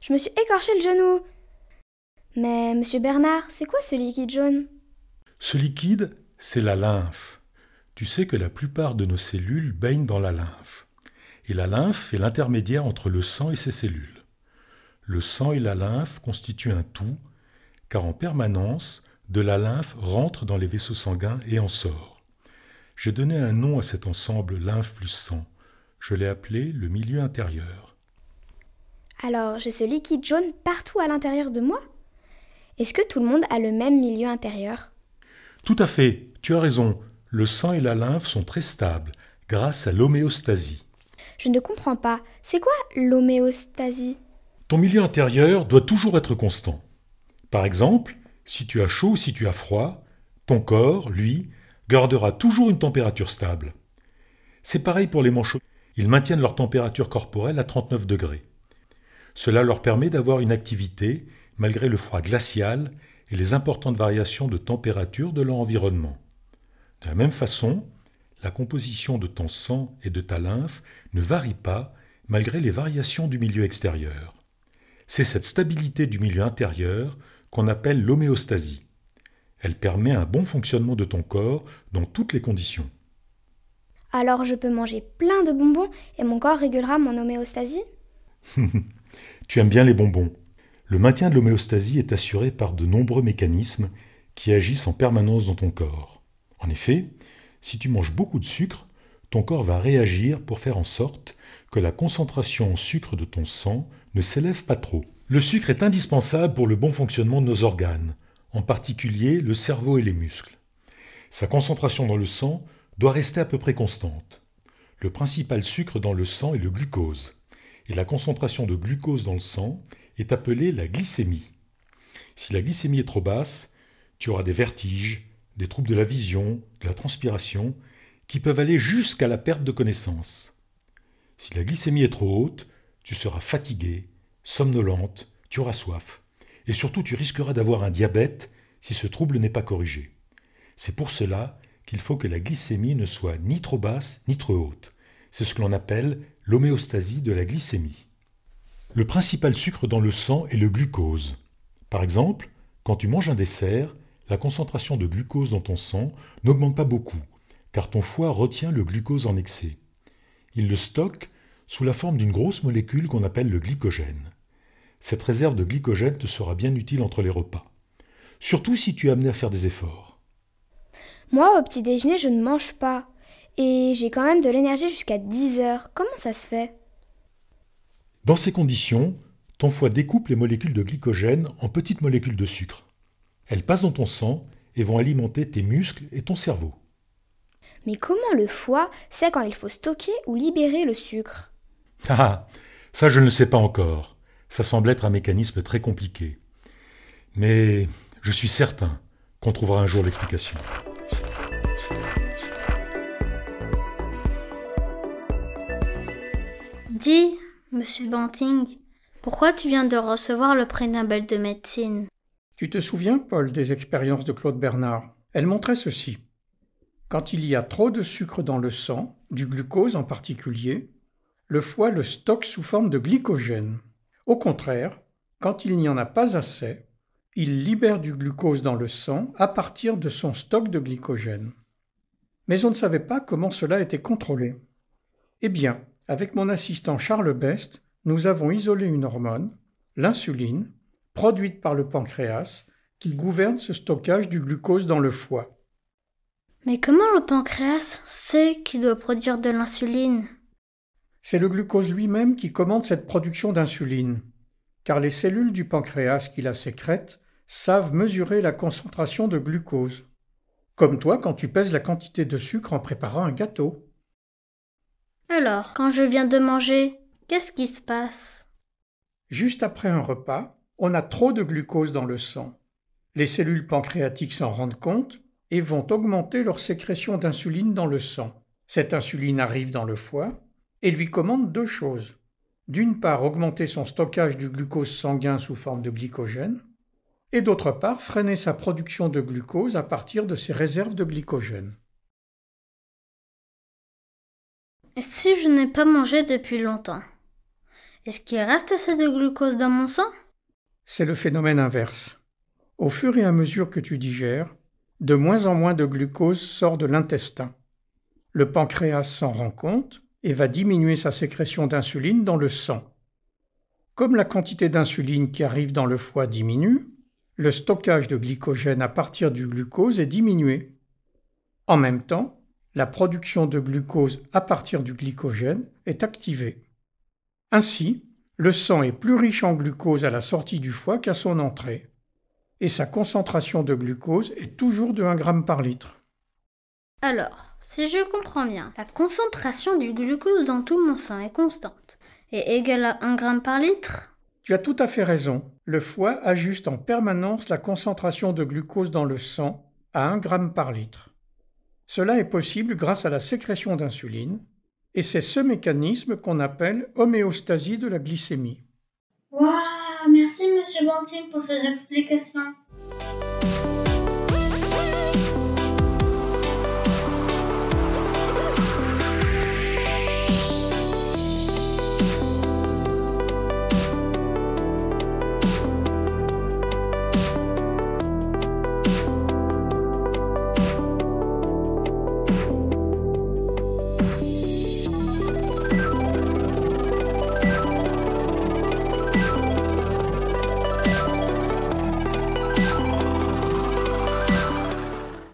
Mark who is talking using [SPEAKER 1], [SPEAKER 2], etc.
[SPEAKER 1] Je me suis écorché le genou Mais, monsieur Bernard, c'est quoi ce liquide jaune
[SPEAKER 2] Ce liquide, c'est la lymphe. Tu sais que la plupart de nos cellules baignent dans la lymphe. Et la lymphe est l'intermédiaire entre le sang et ses cellules. Le sang et la lymphe constituent un tout, car en permanence, de la lymphe rentre dans les vaisseaux sanguins et en sort. J'ai donné un nom à cet ensemble lymphe plus sang. Je l'ai appelé le milieu intérieur.
[SPEAKER 1] Alors j'ai ce liquide jaune partout à l'intérieur de moi Est-ce que tout le monde a le même milieu intérieur
[SPEAKER 2] Tout à fait, tu as raison. Le sang et la lymphe sont très stables grâce à l'homéostasie.
[SPEAKER 1] Je ne comprends pas. C'est quoi l'homéostasie
[SPEAKER 2] Ton milieu intérieur doit toujours être constant. Par exemple, si tu as chaud ou si tu as froid, ton corps, lui, gardera toujours une température stable. C'est pareil pour les manchots. Ils maintiennent leur température corporelle à 39 degrés. Cela leur permet d'avoir une activité malgré le froid glacial et les importantes variations de température de leur environnement. De la même façon, la composition de ton sang et de ta lymphe ne varie pas malgré les variations du milieu extérieur. C'est cette stabilité du milieu intérieur qu'on appelle l'homéostasie. Elle permet un bon fonctionnement de ton corps dans toutes les conditions.
[SPEAKER 1] Alors je peux manger plein de bonbons et mon corps régulera mon homéostasie
[SPEAKER 2] Tu aimes bien les bonbons. Le maintien de l'homéostasie est assuré par de nombreux mécanismes qui agissent en permanence dans ton corps. En effet, si tu manges beaucoup de sucre, ton corps va réagir pour faire en sorte que la concentration en sucre de ton sang ne s'élève pas trop. Le sucre est indispensable pour le bon fonctionnement de nos organes, en particulier le cerveau et les muscles. Sa concentration dans le sang doit rester à peu près constante. Le principal sucre dans le sang est le glucose et la concentration de glucose dans le sang est appelée la glycémie. Si la glycémie est trop basse, tu auras des vertiges, des troubles de la vision, de la transpiration, qui peuvent aller jusqu'à la perte de connaissance. Si la glycémie est trop haute, tu seras fatigué, somnolente, tu auras soif, et surtout tu risqueras d'avoir un diabète si ce trouble n'est pas corrigé. C'est pour cela qu'il faut que la glycémie ne soit ni trop basse ni trop haute. C'est ce que l'on appelle l'homéostasie de la glycémie. Le principal sucre dans le sang est le glucose. Par exemple, quand tu manges un dessert, la concentration de glucose dans ton sang n'augmente pas beaucoup, car ton foie retient le glucose en excès. Il le stocke sous la forme d'une grosse molécule qu'on appelle le glycogène. Cette réserve de glycogène te sera bien utile entre les repas, surtout si tu es amené à faire des efforts.
[SPEAKER 1] Moi, au petit déjeuner, je ne mange pas et j'ai quand même de l'énergie jusqu'à 10 heures. Comment ça se fait
[SPEAKER 2] Dans ces conditions, ton foie découpe les molécules de glycogène en petites molécules de sucre. Elles passent dans ton sang et vont alimenter tes muscles et ton cerveau.
[SPEAKER 1] Mais comment le foie sait quand il faut stocker ou libérer le sucre
[SPEAKER 2] ah, ah Ça, je ne le sais pas encore. Ça semble être un mécanisme très compliqué. Mais je suis certain qu'on trouvera un jour l'explication.
[SPEAKER 1] Dis, monsieur Banting, pourquoi tu viens de recevoir le prix Nobel de médecine
[SPEAKER 3] Tu te souviens, Paul, des expériences de Claude Bernard Elle montrait ceci. Quand il y a trop de sucre dans le sang, du glucose en particulier, le foie le stocke sous forme de glycogène. Au contraire, quand il n'y en a pas assez, il libère du glucose dans le sang à partir de son stock de glycogène. Mais on ne savait pas comment cela était contrôlé. Eh bien, avec mon assistant Charles Best, nous avons isolé une hormone, l'insuline, produite par le pancréas, qui gouverne ce stockage du glucose dans le foie.
[SPEAKER 1] Mais comment le pancréas sait qu'il doit produire de l'insuline
[SPEAKER 3] C'est le glucose lui-même qui commande cette production d'insuline, car les cellules du pancréas qui la sécrètent savent mesurer la concentration de glucose, comme toi quand tu pèses la quantité de sucre en préparant un gâteau.
[SPEAKER 1] Alors, quand je viens de manger, qu'est-ce qui
[SPEAKER 3] se passe Juste après un repas, on a trop de glucose dans le sang. Les cellules pancréatiques s'en rendent compte et vont augmenter leur sécrétion d'insuline dans le sang. Cette insuline arrive dans le foie et lui commande deux choses. D'une part, augmenter son stockage du glucose sanguin sous forme de glycogène, et d'autre part, freiner sa production de glucose à partir de ses réserves de glycogène.
[SPEAKER 1] si je n'ai pas mangé depuis longtemps, est-ce qu'il reste assez de glucose dans mon sang
[SPEAKER 3] C'est le phénomène inverse. Au fur et à mesure que tu digères, de moins en moins de glucose sort de l'intestin. Le pancréas s'en rend compte et va diminuer sa sécrétion d'insuline dans le sang. Comme la quantité d'insuline qui arrive dans le foie diminue, le stockage de glycogène à partir du glucose est diminué. En même temps, la production de glucose à partir du glycogène est activée. Ainsi, le sang est plus riche en glucose à la sortie du foie qu'à son entrée, et sa concentration de glucose est toujours de 1 g par litre.
[SPEAKER 1] Alors, si je comprends bien, la concentration du glucose dans tout mon sang est constante et égale à 1 g par litre
[SPEAKER 3] Tu as tout à fait raison. Le foie ajuste en permanence la concentration de glucose dans le sang à 1 g par litre. Cela est possible grâce à la sécrétion d'insuline, et c'est ce mécanisme qu'on appelle homéostasie de la glycémie.
[SPEAKER 1] Waouh Merci Monsieur Banting pour ces explications.